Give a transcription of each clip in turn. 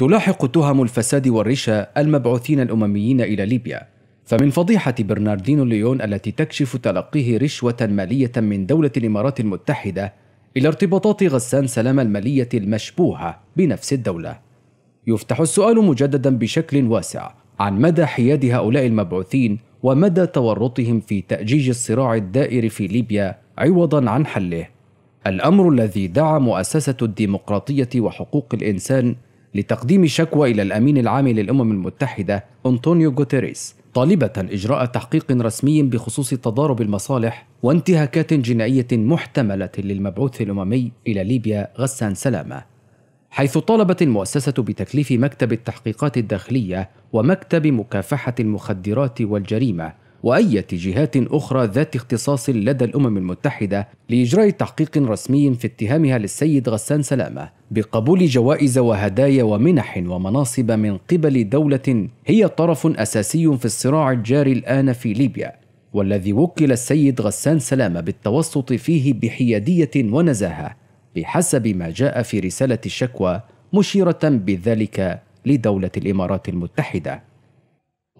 تلاحق تهم الفساد والرشا المبعوثين الأمميين إلى ليبيا فمن فضيحة برناردينو ليون التي تكشف تلقيه رشوة مالية من دولة الإمارات المتحدة إلى ارتباطات غسان سلام المالية المشبوهة بنفس الدولة يفتح السؤال مجددا بشكل واسع عن مدى حياد هؤلاء المبعوثين ومدى تورطهم في تأجيج الصراع الدائر في ليبيا عوضا عن حله الأمر الذي دعا مؤسسة الديمقراطية وحقوق الإنسان لتقديم شكوى إلى الأمين العام للأمم المتحدة أنطونيو غوتيريس طالبة إجراء تحقيق رسمي بخصوص تضارب المصالح وانتهاكات جنائية محتملة للمبعوث الأممي إلى ليبيا غسان سلامة حيث طالبت المؤسسة بتكليف مكتب التحقيقات الداخلية ومكتب مكافحة المخدرات والجريمة وأية جهات أخرى ذات اختصاص لدى الأمم المتحدة لإجراء تحقيق رسمي في اتهامها للسيد غسان سلامة بقبول جوائز وهدايا ومنح ومناصب من قبل دوله هي طرف اساسي في الصراع الجاري الان في ليبيا والذي وكل السيد غسان سلامه بالتوسط فيه بحياديه ونزاهه بحسب ما جاء في رساله الشكوى مشيره بذلك لدوله الامارات المتحده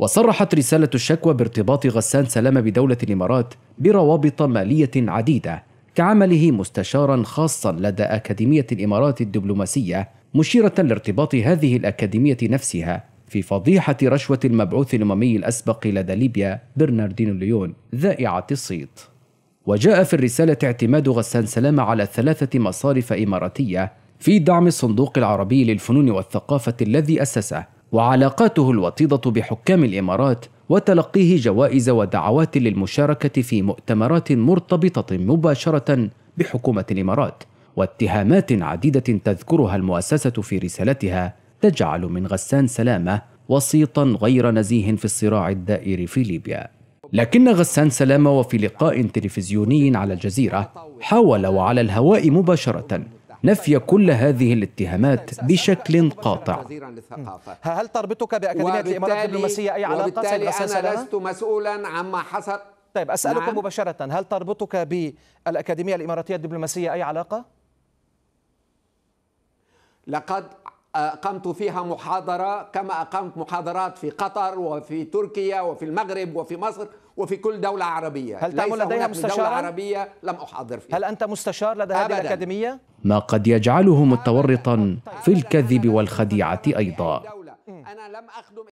وصرحت رساله الشكوى بارتباط غسان سلامه بدوله الامارات بروابط ماليه عديده كعمله مستشارا خاصا لدى أكاديمية الإمارات الدبلوماسية مشيرة لارتباط هذه الأكاديمية نفسها في فضيحة رشوة المبعوث الأممي الأسبق لدى ليبيا برناردينو ليون ذائعة الصيت وجاء في الرسالة اعتماد غسان سلامة على ثلاثة مصارف إماراتية في دعم الصندوق العربي للفنون والثقافة الذي أسسه وعلاقاته الوطيدة بحكام الإمارات وتلقيه جوائز ودعوات للمشاركة في مؤتمرات مرتبطة مباشرة بحكومة الإمارات واتهامات عديدة تذكرها المؤسسة في رسالتها تجعل من غسان سلامة وسيطا غير نزيه في الصراع الدائر في ليبيا لكن غسان سلامة وفي لقاء تلفزيوني على الجزيرة حاول وعلى الهواء مباشرة نفي كل هذه الاتهامات بشكل قاطع هل تربطك بأكاديمية الإمارات الدبلوماسية أي علاقة وبالتالي أنا لست مسؤولا عما حصل طيب أسألك نعم. مباشرة هل تربطك بالأكاديمية الإماراتية الدبلوماسية أي علاقة؟ لقد أقمت فيها محاضرة كما أقمت محاضرات في قطر وفي تركيا وفي المغرب وفي مصر وفي كل دولة عربية هل تعمل لديها مستشار؟ دولة عربية لم أحاضر فيها هل أنت مستشار لدى هذه الأكاديمية؟ ما قد يجعله متورطا في الكذب والخديعه ايضا